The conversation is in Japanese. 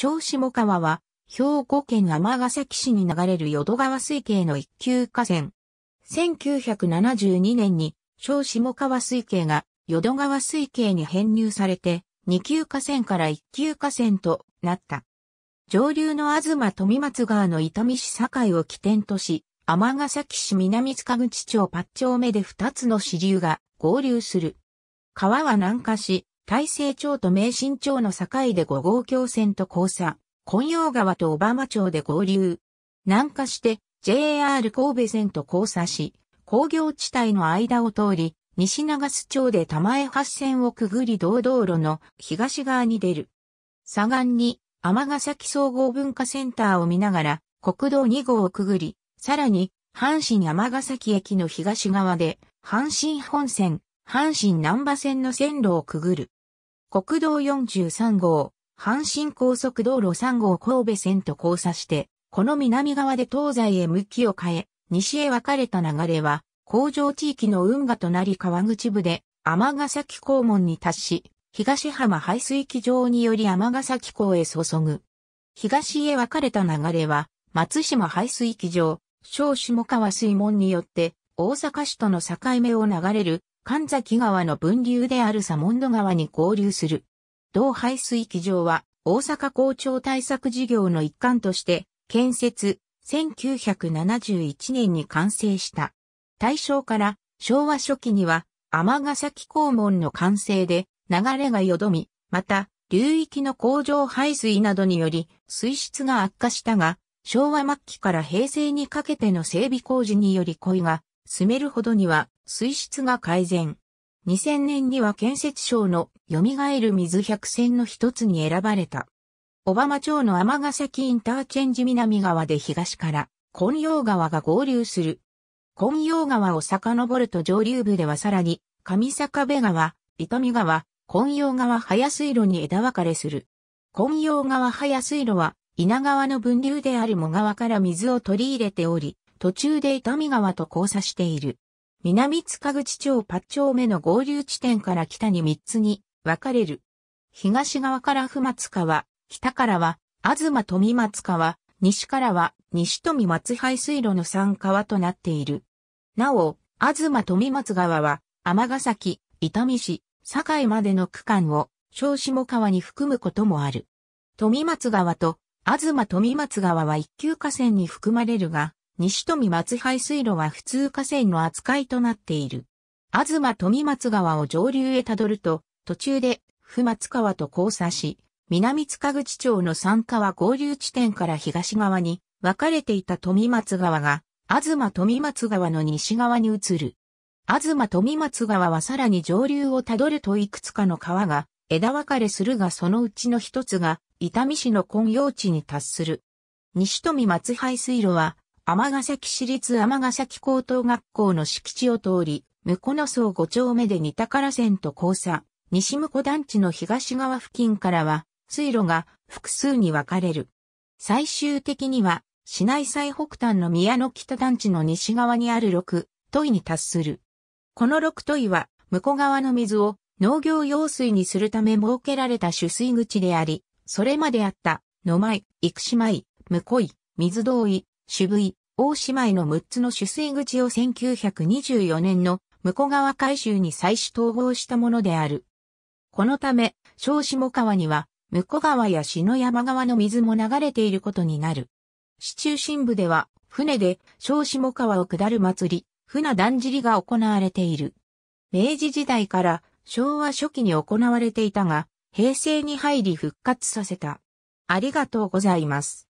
小下川は、兵庫県尼崎市に流れる淀川水系の一級河川。1972年に、小下川水系が淀川水系に編入されて、二級河川から一級河川となった。上流の東富松川の伊丹市境を起点とし、尼崎市南塚口町八丁目で二つの支流が合流する。川は南下し、大成町と名神町の境で五号橋線と交差、今陽川と小浜町で合流。南下して JR 神戸線と交差し、工業地帯の間を通り、西長洲町で玉江発線をくぐり道道路の東側に出る。左岸にヶ崎総合文化センターを見ながら国道2号をくぐり、さらに阪神ヶ崎駅の東側で阪神本線、阪神南波線の線路をくぐる。国道43号、阪神高速道路3号神戸線と交差して、この南側で東西へ向きを変え、西へ分かれた流れは、工場地域の運河となり川口部で、天崎港門に達し、東浜排水機場により天崎港へ注ぐ。東へ分かれた流れは、松島排水機場、小下川水門によって、大阪市との境目を流れる神崎川の分流であるサモンド川に合流する。同排水機場は大阪校長対策事業の一環として建設1971年に完成した。大正から昭和初期には天ヶ崎港門の完成で流れがよどみ、また流域の工場排水などにより水質が悪化したが、昭和末期から平成にかけての整備工事により鯉が住めるほどには水質が改善。2000年には建設省の蘇る水百選の一つに選ばれた。小浜町の天ヶ崎インターチェンジ南側で東から金陽川が合流する。金陽川を遡ると上流部ではさらに上坂部川、伊見川、金陽川早水路に枝分かれする。金陽川早水路は稲川の分流である藻川から水を取り入れており、途中で伊丹川と交差している。南塚口町八丁目の合流地点から北に三つに分かれる。東側から不松川、北からは、東富松川、西からは、西富松排水路の三川となっている。なお、東富松川は、尼崎、伊丹市、境までの区間を、小下川に含むこともある。富松川と、東富松川は一級河川に含まれるが、西富松排水路は普通河川の扱いとなっている。東富松川を上流へたどると、途中で、不松川と交差し、南塚口町の三川合流地点から東側に分かれていた富松川が、東富松川の西側に移る。東富松川はさらに上流をたどるといくつかの川が枝分かれするがそのうちの一つが伊丹市の根用地に達する。西富松排水路は尼崎市立尼崎高等学校の敷地を通り、向野荘5丁目で似宝線と交差、西向団地の東側付近からは、水路が複数に分かれる。最終的には、市内最北端の宮の北団地の西側にある六、都井に達する。この六都井は、向こう側の水を農業用水にするため設けられた取水口であり、それまであった、野前、生島井、向こ井、水道井、渋い、大姉妹の6つの取水口を1924年の向川改修に再始統合したものである。このため、小下川には、向川や篠山川の水も流れていることになる。市中心部では、船で小下川を下る祭り、船だんじりが行われている。明治時代から昭和初期に行われていたが、平成に入り復活させた。ありがとうございます。